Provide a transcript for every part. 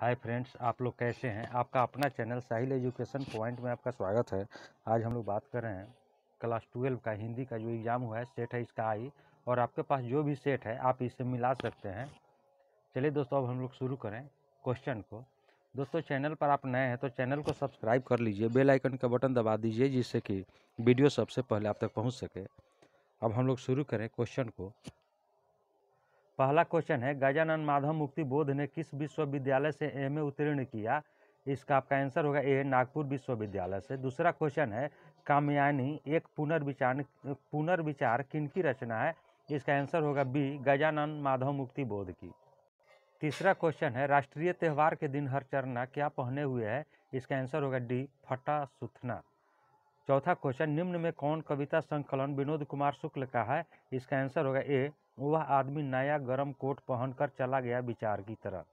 hi friends आप लोग कैसे हैं आपका अपना चैनल साहिल एजुकेशन पॉइंट में आपका स्वागत है आज हम लोग बात कर रहे हैं क्लास ट्वेल्व का हिंदी का जो एग्ज़ाम हुआ है सेट है इसका आई और आपके पास जो भी सेट है आप इसे मिला सकते हैं चलिए दोस्तों अब हम लोग शुरू करें क्वेश्चन को दोस्तों चैनल पर आप नए हैं तो चैनल को सब्सक्राइब कर लीजिए बेल आइकन का बटन दबा दीजिए जिससे कि वीडियो सबसे पहले आप तक पहुँच सके अब हम लोग शुरू करें क्वेश्चन को पहला क्वेश्चन है गजानन माधव मुक्ति बोध ने किस विश्वविद्यालय से एम ए उत्तीर्ण किया इसका आपका आंसर होगा ए नागपुर विश्वविद्यालय से दूसरा क्वेश्चन है कामयानी एक पुनर्विचार पुनर्विचार किनकी रचना है इसका आंसर होगा बी गजानन माधव मुक्ति बोध की तीसरा क्वेश्चन है राष्ट्रीय त्यौहार के दिन हर चरना क्या पहने हुए है इसका आंसर होगा डी फटा सुथना चौथा क्वेश्चन निम्न में कौन कविता संकलन विनोद कुमार शुक्ल का है इसका आंसर होगा ए वह आदमी नया गर्म कोट पहनकर चला गया विचार की तरह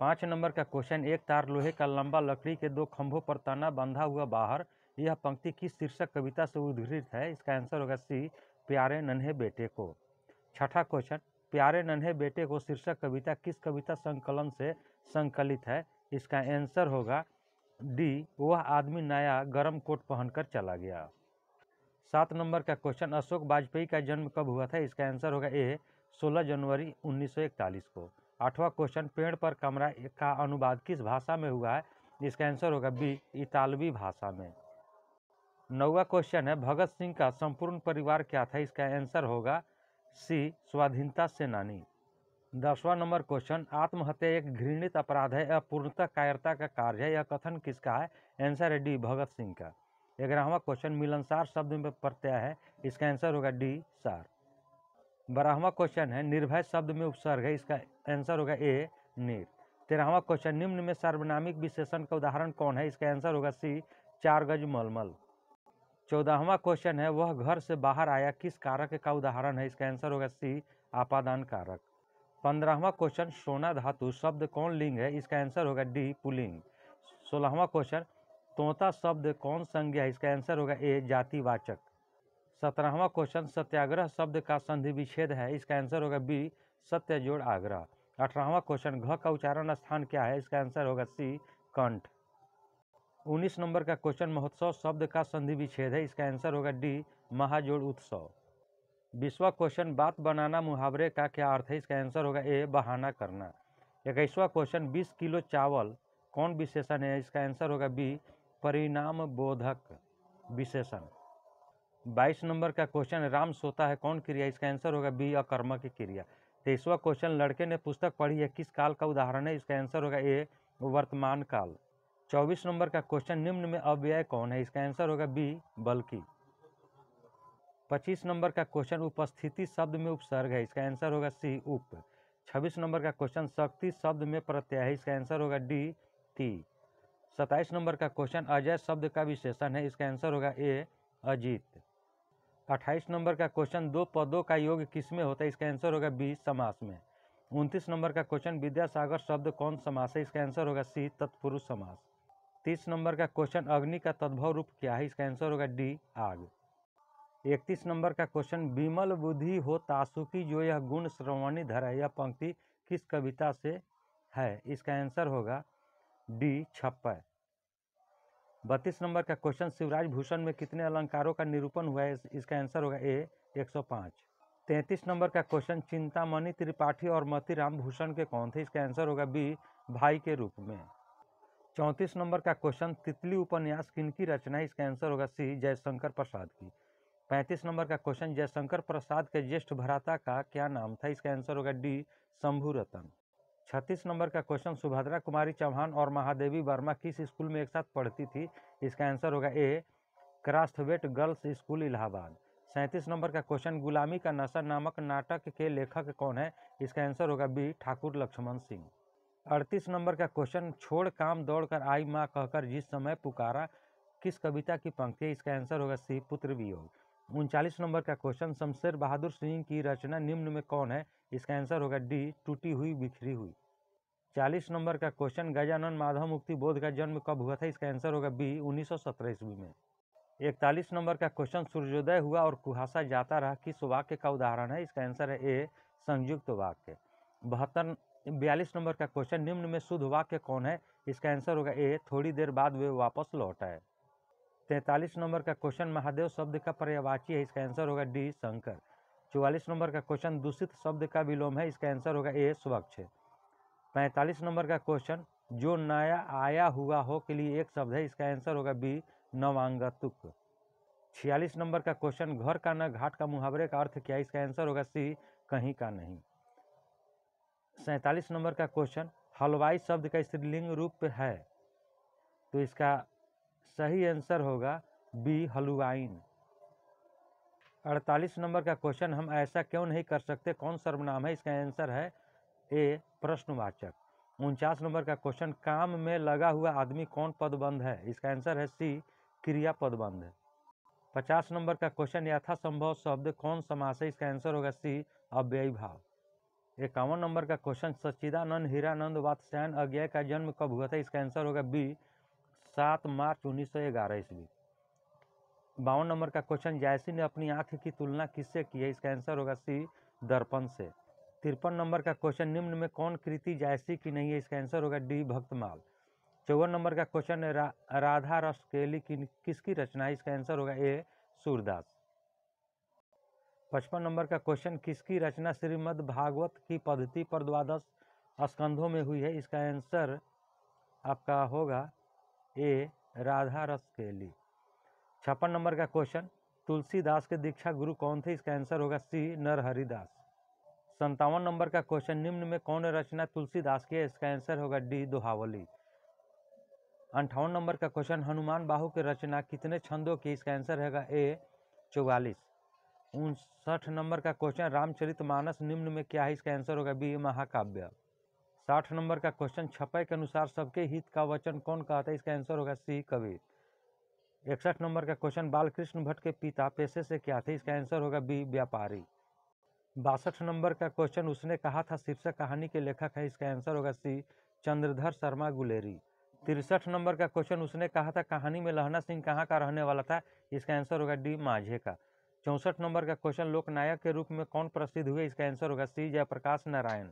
पाँच नंबर का क्वेश्चन एक तार लोहे का लंबा लकड़ी के दो खंभों पर ताना बांधा हुआ बाहर यह पंक्ति किस शीर्षक कविता से उद्घित है इसका आंसर होगा सी प्यारे नन्हे बेटे को छठा क्वेश्चन प्यारे नन्हे बेटे को शीर्षक कविता किस कविता संकलन से संकलित है इसका आंसर होगा डी वह आदमी नया गर्म कोट पहनकर चला गया सात नंबर का क्वेश्चन अशोक वाजपेयी का जन्म कब हुआ था इसका आंसर होगा ए 16 जनवरी 1941 को आठवां क्वेश्चन पेड़ पर कमरा का अनुवाद किस भाषा में हुआ है इसका आंसर होगा बी इतालवी भाषा में नौवा क्वेश्चन है भगत सिंह का संपूर्ण परिवार क्या था इसका आंसर होगा सी स्वाधीनता सेनानी दसवां नंबर क्वेश्चन आत्महत्या एक घृणित अपराध है या पूर्णतः कायरता का कार्य है यह कथन किसका है आंसर है डी भगत सिंह का ग्यारहवा क्वेश्चन मिलनसार शब्द में प्रत्यय है इसका आंसर होगा डी सार बारहवा क्वेश्चन है निर्भय शब्द में उपसर्ग है इसका आंसर होगा ए नीर तेरहवा क्वेश्चन निम्न में सार्वनामिक विशेषण का उदाहरण कौन है इसका आंसर होगा सी चार गज मलमल चौदहवा क्वेश्चन है वह घर से बाहर आया किस कारक का उदाहरण है इसका आंसर होगा सी आपादान कारक पंद्रहवा क्वेश्चन सोना धातु शब्द कौन लिंग है इसका आंसर होगा डी पुलिंग सोलहवा क्वेश्चन तोता शब्द कौन संज्ञा है इसका आंसर होगा ए जातिवाचक सत्रहवा क्वेश्चन सत्याग्रह शब्द का संधि विच्छेद है इसका आंसर होगा बी सत्य जोड़ आग्रह अठारहवा क्वेश्चन घ का उच्चारण स्थान क्या है इसका आंसर होगा सी कंठ उन्नीस नंबर का क्वेश्चन महोत्सव शब्द का संधि विच्छेद है इसका आंसर होगा डी महाजोड़ उत्सव बीसवा क्वेश्चन बात बनाना मुहावरे का क्या अर्थ है इसका आंसर होगा ए बहाना करना इक्कीसवा क्वेश्चन बीस किलो चावल कौन विशेषण है इसका आंसर होगा बी परिणाम बोधक विशेषण 22 नंबर का क्वेश्चन राम सोता है कौन क्रिया इसका आंसर होगा बी अकर्म की क्रिया तेईसवा क्वेश्चन लड़के ने पुस्तक पढ़ी है किस काल का उदाहरण है इसका आंसर होगा ए वर्तमान काल चौबीस नंबर का क्वेश्चन निम्न में अव्यय कौन है इसका आंसर होगा बी बल्कि पच्चीस नंबर का क्वेश्चन उपस्थिति शब्द में उपसर्ग है इसका आंसर होगा सी उप छब्बीस नंबर का क्वेश्चन शक्ति शब्द में प्रत्यय है इसका आंसर होगा डी ती सत्ताईस नंबर का क्वेश्चन अजय शब्द का विशेषण है इसका आंसर होगा ए अजीत अट्ठाईस नंबर का क्वेश्चन दो पदों का योग किसमें होता है इसका आंसर होगा बी समास में उनतीस नंबर का क्वेश्चन विद्यासागर शब्द कौन समास है इसका आंसर होगा सी तत्पुरुष समास तीस नंबर का क्वेश्चन अग्नि का तद्भव रूप क्या है इसका आंसर होगा डी आग इकतीस नंबर का क्वेश्चन विमल बुद्धि हो तासुकी जो यह गुण श्रवणी धरा यह पंक्ति किस कविता से है इसका आंसर होगा डी छप्पर बत्तीस नंबर का क्वेश्चन शिवराज भूषण में कितने अलंकारों का निरूपण हुआ है इसका आंसर होगा ए 105 तैंतीस नंबर का क्वेश्चन चिंतामणि त्रिपाठी और मतीराम भूषण के कौन थे इसका आंसर होगा बी भाई के रूप में चौंतीस नंबर का क्वेश्चन तितली उपन्यास किनकी रचना है इसका आंसर होगा सी जयशंकर प्रसाद की पैंतीस नंबर का क्वेश्चन जयशंकर प्रसाद के ज्येष्ठ भ्राता का क्या नाम था इसका आंसर होगा डी शंभू रतन छत्तीस नंबर का क्वेश्चन सुभद्रा कुमारी चौहान और महादेवी वर्मा किस स्कूल में एक साथ पढ़ती थी इसका आंसर होगा A Crosthwaite girls school Allahabad सैंतीस नंबर का क्वेश्चन गुलामी का नशा नामक नाटक के लेखक कौन है इसका आंसर होगा बी ठाकुर लक्ष्मण सिंह अड़तीस नंबर का क्वेश्चन छोड़ काम दौड़ कर आई माँ कहकर जिस समय पुकारा किस कविता की पंक्ति है इसका आंसर होगा सी पुत्र वियोग उनचालीस नंबर का क्वेश्चन शमशेर बहादुर सिंह की रचना निम्न में कौन है इसका आंसर होगा डी टूटी हुई बिखरी हुई चालीस नंबर का क्वेश्चन गजानन माधव मुक्ति बोध का जन्म कब हुआ था इसका आंसर होगा बी उन्नीस सौ ईस्वी में इकतालीस नंबर का क्वेश्चन सूर्योदय हुआ और कुहासा जाता रहा किस वाक्य का उदाहरण है इसका आंसर है ए संयुक्त वाक्य बहत्तर बयालीस नंबर का क्वेश्चन निम्न में शुद्ध वाक्य कौन है इसका आंसर होगा ए थोड़ी देर बाद वे वापस लौट आए तैंतालीस नंबर का क्वेश्चन महादेव शब्द का पर्यावाची है इसका आंसर होगा डी शंकर चौवालीस नंबर का क्वेश्चन दूषित शब्द का विलोम है इसका आंसर होगा ए स्वच्छ पैंतालीस नंबर का क्वेश्चन जो नया आया हुआ हो के लिए एक शब्द है इसका आंसर होगा बी नवांगतुक छियालीस नंबर का क्वेश्चन घर का न घाट का मुहावरे का अर्थ क्या है इसका आंसर होगा सी कहीं का नहीं सैंतालीस नंबर का क्वेश्चन हलवाई शब्द का स्त्रीलिंग रूप है तो इसका सही आंसर होगा बी हलुवाइन अड़तालीस नंबर का क्वेश्चन हम ऐसा क्यों नहीं कर सकते कौन सर्वनाम है इसका आंसर है ए प्रश्नवाचक उनचास नंबर का क्वेश्चन काम में लगा हुआ आदमी कौन पदबंध है इसका आंसर है सी क्रिया पदबंध पचास नंबर का क्वेश्चन यथासंभव शब्द कौन समास है इसका आंसर होगा सी अव्यय भाव इक्यावन नंबर का क्वेश्चन सच्चिदानंद हीरानंद वात्स्यायन अज्ञा का जन्म कब हुआ था इसका आंसर होगा बी सात मार्च उन्नीस सौ ग्यारह ईस्वी बावन नंबर का क्वेश्चन जायसी ने अपनी आंख की तुलना किससे की है इसका आंसर होगा सी दर्पण से तिरपन नंबर का क्वेश्चन निम्न में कौन कृति जायसी की नहीं है इसका आंसर होगा डी भक्तमाल चौवन नंबर का क्वेश्चन है रा, राधा रसकेली की किसकी रचना है इसका आंसर होगा ए सूरदास पचपन नंबर का क्वेश्चन किसकी रचना श्रीमद् भागवत की पद्धति पर द्वादश स्कंधों में हुई है इसका आंसर आपका होगा ए राधा रस केली छप्पन नंबर का क्वेश्चन तुलसीदास के दीक्षा गुरु कौन थे इसका आंसर होगा सी नरहरिदास संतावन नंबर का क्वेश्चन निम्न में कौन रचना तुलसीदास की है इसका आंसर होगा डी दोहावली अंठावन नंबर का क्वेश्चन हनुमान बाहु की रचना कितने छंदों की इसका आंसर हैगा ए चौवालीस उनसठ नंबर का क्वेश्चन रामचरित मानस निम्न में क्या है इसका आंसर होगा बी महाकाव्य साठ नंबर का क्वेश्चन छपाई के अनुसार सबके हित का वचन कौन कहता है इसका आंसर होगा सी कबीर इकसठ नंबर का क्वेश्चन बालकृष्ण भट्ट के पिता पेशे से क्या थे इसका आंसर होगा बी व्यापारी बासठ नंबर का क्वेश्चन उसने कहा था शीर्षक कहानी के लेखक है इसका आंसर होगा सी चंद्रधर शर्मा गुलेरी तिरसठ नंबर का क्वेश्चन उसने कहा था कहानी में लहना सिंह कहाँ का रहने वाला था इसका आंसर होगा डी माझे का चौंसठ नंबर का क्वेश्चन लोकनायक के रूप में कौन प्रसिद्ध हुए इसका आंसर होगा सी जयप्रकाश नारायण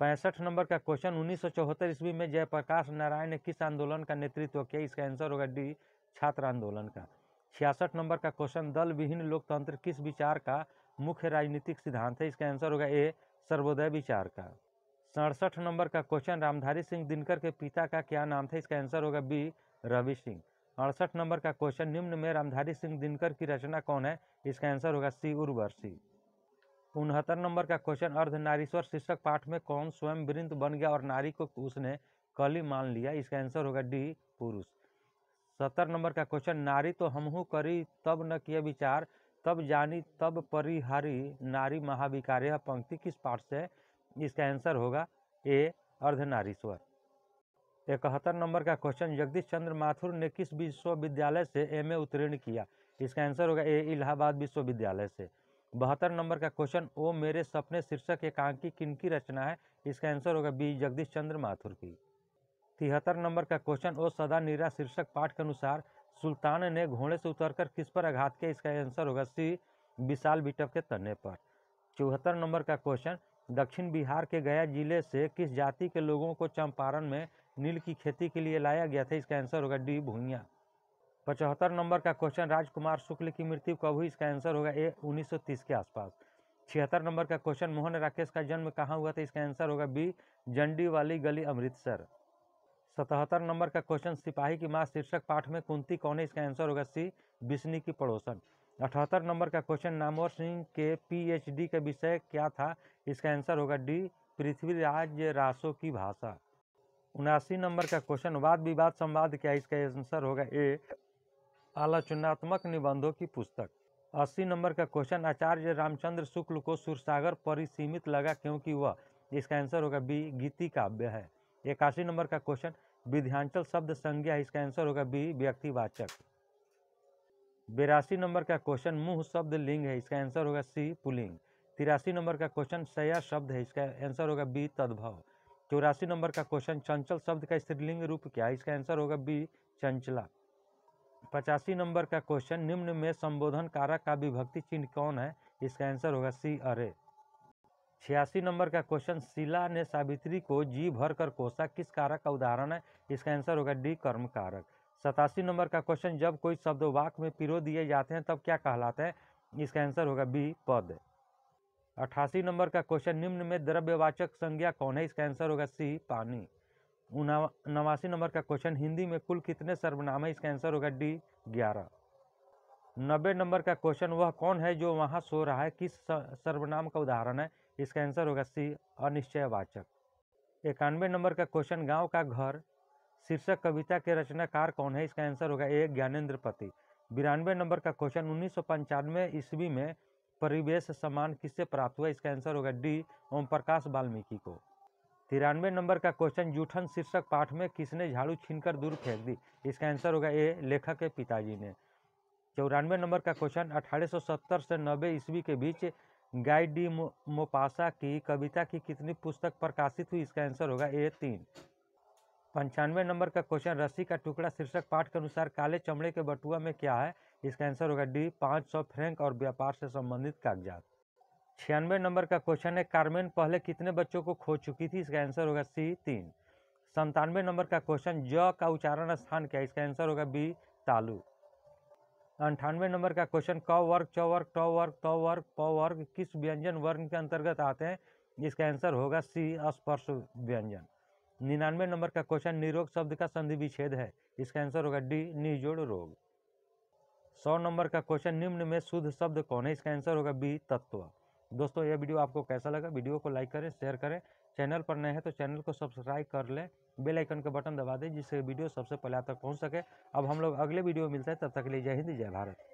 पैंसठ नंबर का क्वेश्चन उन्नीस सौ चौहत्तर ईस्वी में जयप्रकाश नारायण ने किस आंदोलन का नेतृत्व किया इसका आंसर होगा डी छात्र आंदोलन का छियासठ नंबर का क्वेश्चन दल विहीन लोकतंत्र किस विचार का मुख्य राजनीतिक सिद्धांत है इसका आंसर होगा ए सर्वोदय विचार का सड़सठ नंबर का क्वेश्चन रामधारी सिंह दिनकर के पिता का क्या नाम था इसका आंसर होगा बी रवि सिंह अड़सठ नंबर का क्वेश्चन निम्न में रामधारी सिंह दिनकर की रचना कौन है इसका आंसर होगा सी उर्वर सिंह उनहत्तर नंबर का क्वेश्चन अर्ध नारीश्वर शीर्षक पाठ में कौन स्वयं वृंद बन गया और नारी को उसने कली मान लिया इसका आंसर होगा डी पुरुष सत्तर नंबर का क्वेश्चन नारी तो हमहू करी तब न किया विचार तब जानी तब परिहारी नारी महाविकार यह पंक्ति किस पाठ से इसका आंसर होगा ए अर्ध नारीश्वर इकहत्तर नंबर का क्वेश्चन जगदीश चंद्र माथुर ने किस विश्वविद्यालय से एमए उत्तीर्ण किया इसका आंसर होगा ए इलाहाबाद विश्वविद्यालय से बहत्तर नंबर का क्वेश्चन ओ मेरे सपने शीर्षक एकांकी किनकी रचना है इसका आंसर होगा बी जगदीश चंद्र माथुर की तिहत्तर नंबर का क्वेश्चन ओ सदा नीरा शीर्षक पाठ के अनुसार सुल्तान ने घोड़े से उतरकर किस पर आघात किया इसका आंसर होगा सी विशाल बिटप के तने पर चौहत्तर नंबर का क्वेश्चन दक्षिण बिहार के गया जिले से किस जाति के लोगों को चंपारण में नील की खेती के लिए लाया गया था इसका आंसर होगा डी भूया पचहत्तर नंबर का क्वेश्चन राजकुमार शुक्ल की मृत्यु कब हुई इसका आंसर होगा ए 1930 के आसपास छिहत्तर नंबर का क्वेश्चन मोहन राकेश का जन्म कहाँ हुआ था इसका आंसर होगा बी जंडी वाली गली अमृतसर सतहत्तर नंबर का क्वेश्चन सिपाही की माँ शीर्षक पाठ में कुंती कौन है इसका आंसर होगा सी बिस्नी की पड़ोसन अठहत्तर नंबर का क्वेश्चन नामोर सिंह के पीएचडी का विषय क्या था इसका आंसर होगा डी पृथ्वीराज रासो की भाषा उनासी नंबर का क्वेश्चन वाद विवाद संवाद क्या इसका आंसर होगा ए आलोचनात्मक निबंधों की पुस्तक अस्सी नंबर का क्वेश्चन आचार्य रामचंद्र शुक्ल को सुरसागर परिसीमित लगा क्योंकि वह इसका आंसर होगा बी गीति काव्य है इक्यासी नंबर का क्वेश्चन विध्यांचल शब्द संज्ञा इसका आंसर होगा बी व्यक्तिवाचक बिरासी नंबर का क्वेश्चन मुंह शब्द लिंग है इसका आंसर होगा सी पुलिंग तिरासी नंबर का क्वेश्चन सया शब्द है इसका आंसर होगा बी तद्भव चौरासी नंबर का क्वेश्चन चंचल शब्द का स्त्रीलिंग रूप क्या है इसका आंसर होगा बी चंचला पचासी नंबर का क्वेश्चन निम्न में संबोधन कारक का विभक्ति चिन्ह कौन है इसका आंसर होगा सी अरे छियासी नंबर का क्वेश्चन शिला ने सावित्री को जी भर कर कोसा किस कारक का उदाहरण है इसका आंसर होगा डी कर्म कारक सतासी नंबर का क्वेश्चन जब कोई शब्द वाक में पिरो दिए जाते हैं तब क्या कहलाते हैं इसका आंसर होगा बी पद अठासी नंबर का क्वेश्चन निम्न में द्रव्यवाचक संज्ञा कौन है इसका आंसर होगा सी पानी नवासी नंबर का क्वेश्चन हिंदी में कुल कितने सर्वनाम है इसका आंसर होगा डी ग्यारह नब्बे नंबर का क्वेश्चन वह कौन है जो वहाँ सो रहा है किस सर्वनाम का उदाहरण है इसका आंसर होगा सी अनिश्चयवाचक इक्यानवे नंबर का क्वेश्चन गांव का घर शीर्षक कविता के रचनाकार कौन है इसका आंसर होगा ए ज्ञानेन्द्रपति बिरानवे नंबर का क्वेश्चन उन्नीस सौ पंचानवे ईस्वी में परिवेश सम्मान किससे प्राप्त हुआ इसका आंसर होगा डी ओम प्रकाश वाल्मीकि को तिरानवे नंबर का क्वेश्चन जूठन शीर्षक पाठ में किसने झाड़ू छीनकर दूर फेंक दी इसका आंसर होगा ए लेखक के पिताजी ने चौरानवे नंबर का क्वेश्चन अठारह से नब्बे ईस्वी के बीच गाई डी मो, मोपासा की कविता की कितनी पुस्तक प्रकाशित हुई इसका आंसर होगा ए तीन पंचानवे नंबर का क्वेश्चन रस्सी का टुकड़ा शीर्षक पाठ के अनुसार काले चमड़े के बटुआ में क्या है इसका आंसर होगा डी पाँच सौ फ्रेंक और व्यापार से संबंधित कागजात छियानवे नंबर का क्वेश्चन है कार्मेन पहले कितने बच्चों को खो चुकी थी इसका आंसर होगा सी तीन संतानवे नंबर का क्वेश्चन ज का उच्चारण स्थान क्या इसका आंसर होगा बी तालु अंठानवे नंबर का क्वेश्चन क वर्ग च वर्ग ट वर्ग त वर्ग प वर्ग किस व्यंजन वर्ग के अंतर्गत आते हैं इसका आंसर होगा सी स्पर्श व्यंजन निन्यानवे नंबर का क्वेश्चन निरोग शब्द का संधि विच्छेद है इसका आंसर होगा डी निजोड़ रोग सौ नंबर का क्वेश्चन निम्न में शुद्ध शब्द कौन है इसका आंसर होगा बी तत्व दोस्तों यह वीडियो आपको कैसा लगा वीडियो को लाइक करें शेयर करें चैनल पर नए हैं तो चैनल को सब्सक्राइब कर लें बेल आइकन का बटन दबा दें जिससे वीडियो सबसे पहले आप तक पहुंच सके अब हम लोग अगले वीडियो में मिलते हैं तब तक के लिए जय हिंद जय भारत